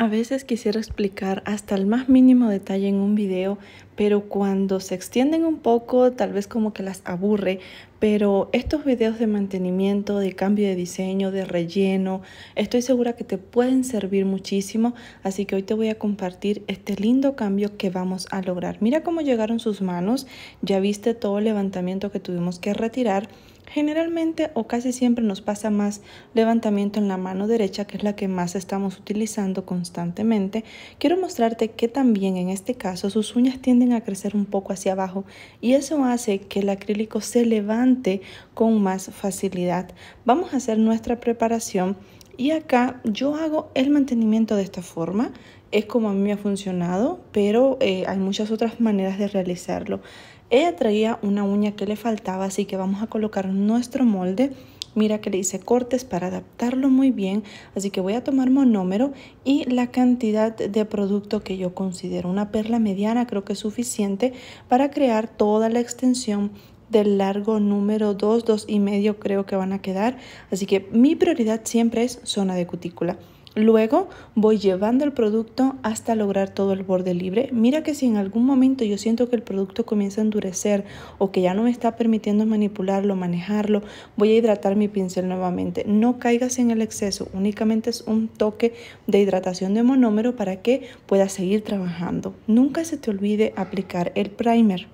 A veces quisiera explicar hasta el más mínimo detalle en un video, pero cuando se extienden un poco, tal vez como que las aburre, pero estos videos de mantenimiento, de cambio de diseño, de relleno, estoy segura que te pueden servir muchísimo, así que hoy te voy a compartir este lindo cambio que vamos a lograr. Mira cómo llegaron sus manos, ya viste todo el levantamiento que tuvimos que retirar, Generalmente o casi siempre nos pasa más levantamiento en la mano derecha, que es la que más estamos utilizando constantemente. Quiero mostrarte que también en este caso sus uñas tienden a crecer un poco hacia abajo y eso hace que el acrílico se levante con más facilidad. Vamos a hacer nuestra preparación y acá yo hago el mantenimiento de esta forma, es como a mí me ha funcionado, pero eh, hay muchas otras maneras de realizarlo. Ella traía una uña que le faltaba, así que vamos a colocar nuestro molde. Mira que le hice cortes para adaptarlo muy bien, así que voy a tomar monómero y la cantidad de producto que yo considero una perla mediana creo que es suficiente para crear toda la extensión del largo número 2, 2 y medio creo que van a quedar. Así que mi prioridad siempre es zona de cutícula. Luego voy llevando el producto hasta lograr todo el borde libre. Mira que si en algún momento yo siento que el producto comienza a endurecer o que ya no me está permitiendo manipularlo, manejarlo, voy a hidratar mi pincel nuevamente. No caigas en el exceso, únicamente es un toque de hidratación de monómero para que puedas seguir trabajando. Nunca se te olvide aplicar el primer.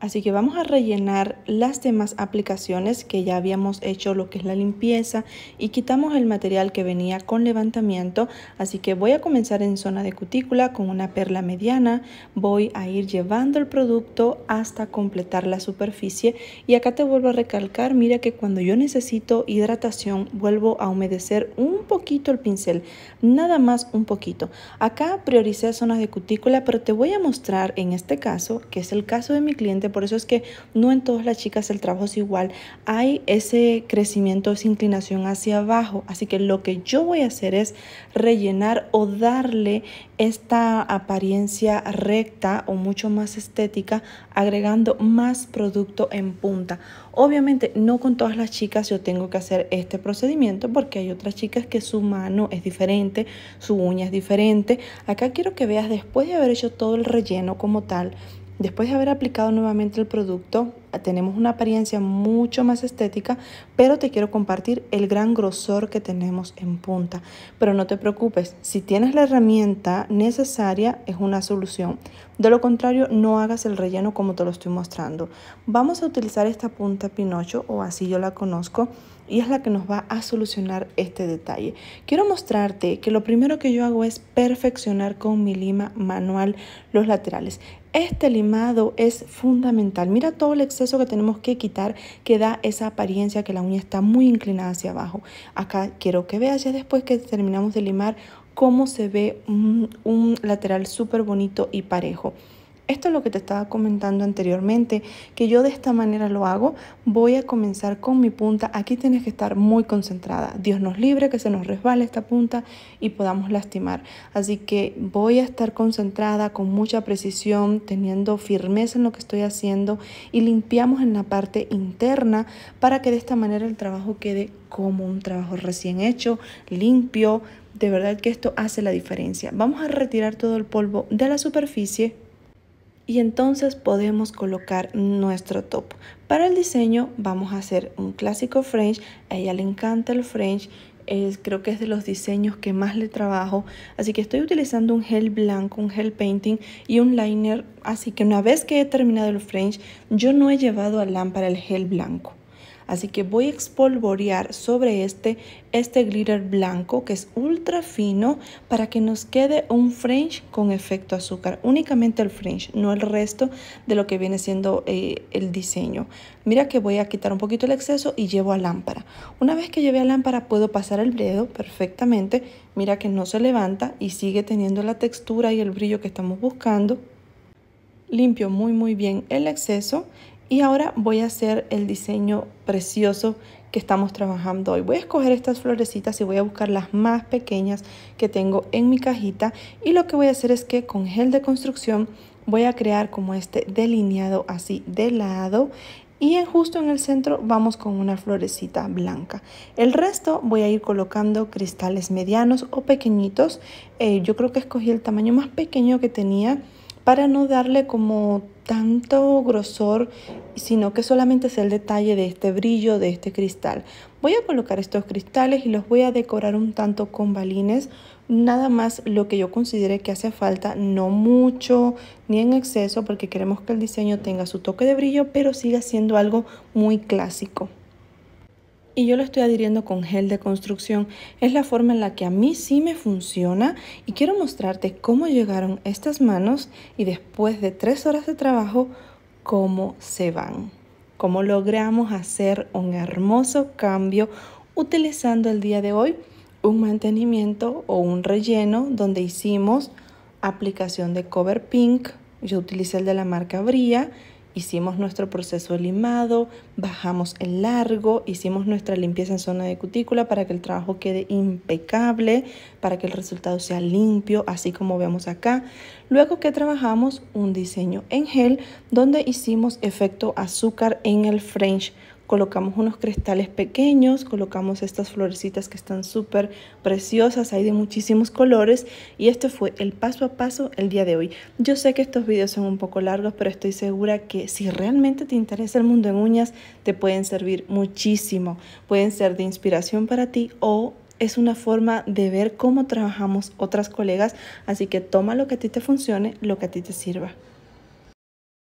Así que vamos a rellenar las demás aplicaciones que ya habíamos hecho lo que es la limpieza y quitamos el material que venía con levantamiento. Así que voy a comenzar en zona de cutícula con una perla mediana. Voy a ir llevando el producto hasta completar la superficie. Y acá te vuelvo a recalcar, mira que cuando yo necesito hidratación vuelvo a humedecer un poquito el pincel. Nada más un poquito. Acá prioricé zonas de cutícula, pero te voy a mostrar en este caso, que es el caso de mi cliente, por eso es que no en todas las chicas el trabajo es igual, hay ese crecimiento, esa inclinación hacia abajo, así que lo que yo voy a hacer es rellenar o darle esta apariencia recta o mucho más estética agregando más producto en punta. Obviamente no con todas las chicas yo tengo que hacer este procedimiento porque hay otras chicas que su mano es diferente, su uña es diferente. Acá quiero que veas después de haber hecho todo el relleno como tal, Después de haber aplicado nuevamente el producto, tenemos una apariencia mucho más estética, pero te quiero compartir el gran grosor que tenemos en punta. Pero no te preocupes, si tienes la herramienta necesaria es una solución. De lo contrario, no hagas el relleno como te lo estoy mostrando. Vamos a utilizar esta punta Pinocho, o así yo la conozco, y es la que nos va a solucionar este detalle. Quiero mostrarte que lo primero que yo hago es perfeccionar con mi lima manual los laterales. Este limado es fundamental. Mira todo el exceso que tenemos que quitar que da esa apariencia que la uña está muy inclinada hacia abajo. Acá quiero que veas ya después que terminamos de limar cómo se ve un, lateral súper bonito y parejo. Esto es lo que te estaba comentando anteriormente, que yo de esta manera lo hago. Voy a comenzar con mi punta. Aquí tienes que estar muy concentrada. Dios nos libre que se nos resbale esta punta y podamos lastimar. Así que voy a estar concentrada con mucha precisión, teniendo firmeza en lo que estoy haciendo y limpiamos en la parte interna para que de esta manera el trabajo quede como un trabajo recién hecho, limpio. De verdad que esto hace la diferencia. Vamos a retirar todo el polvo de la superficie y entonces podemos colocar nuestro top. Para el diseño vamos a hacer un clásico French, a ella le encanta el French, es, creo que es de los diseños que más le trabajo, así que estoy utilizando un gel blanco, un gel painting y un liner, así que una vez que he terminado el French, yo no he llevado a lámpara el gel blanco. Así que voy a espolvorear sobre este, este glitter blanco que es ultra fino para que nos quede un fringe con efecto azúcar. Únicamente el fringe, no el resto de lo que viene siendo eh, el diseño. Mira que voy a quitar un poquito el exceso y llevo a lámpara. Una vez que lleve a lámpara puedo pasar el dedo perfectamente. Mira que no se levanta y sigue teniendo la textura y el brillo que estamos buscando limpio muy muy bien el exceso y ahora voy a hacer el diseño precioso que estamos trabajando hoy. Voy a escoger estas florecitas y voy a buscar las más pequeñas que tengo en mi cajita. Y lo que voy a hacer es que con gel de construcción voy a crear como este delineado así de lado y en justo en el centro vamos con una florecita blanca. El resto voy a ir colocando cristales medianos o pequeñitos. Eh, yo creo que escogí el tamaño más pequeño que tenía para no darle como tanto grosor, sino que solamente es el detalle de este brillo, de este cristal. Voy a colocar estos cristales y los voy a decorar un tanto con balines, nada más lo que yo considere que hace falta, no mucho ni en exceso, porque queremos que el diseño tenga su toque de brillo, pero siga siendo algo muy clásico y yo lo estoy adhiriendo con gel de construcción. Es la forma en la que a mí sí me funciona y quiero mostrarte cómo llegaron estas manos y después de tres horas de trabajo, cómo se van. Cómo logramos hacer un hermoso cambio utilizando el día de hoy un mantenimiento o un relleno donde hicimos aplicación de cover pink, yo utilicé el de la marca Bria hicimos nuestro proceso limado, bajamos el largo, hicimos nuestra limpieza en zona de cutícula para que el trabajo quede impecable, para que el resultado sea limpio, así como vemos acá. Luego que trabajamos un diseño en gel donde hicimos efecto azúcar en el French colocamos unos cristales pequeños, colocamos estas florecitas que están súper preciosas, hay de muchísimos colores y este fue el paso a paso el día de hoy. Yo sé que estos videos son un poco largos, pero estoy segura que si realmente te interesa el mundo en uñas, te pueden servir muchísimo. Pueden ser de inspiración para ti o es una forma de ver cómo trabajamos otras colegas, así que toma lo que a ti te funcione, lo que a ti te sirva.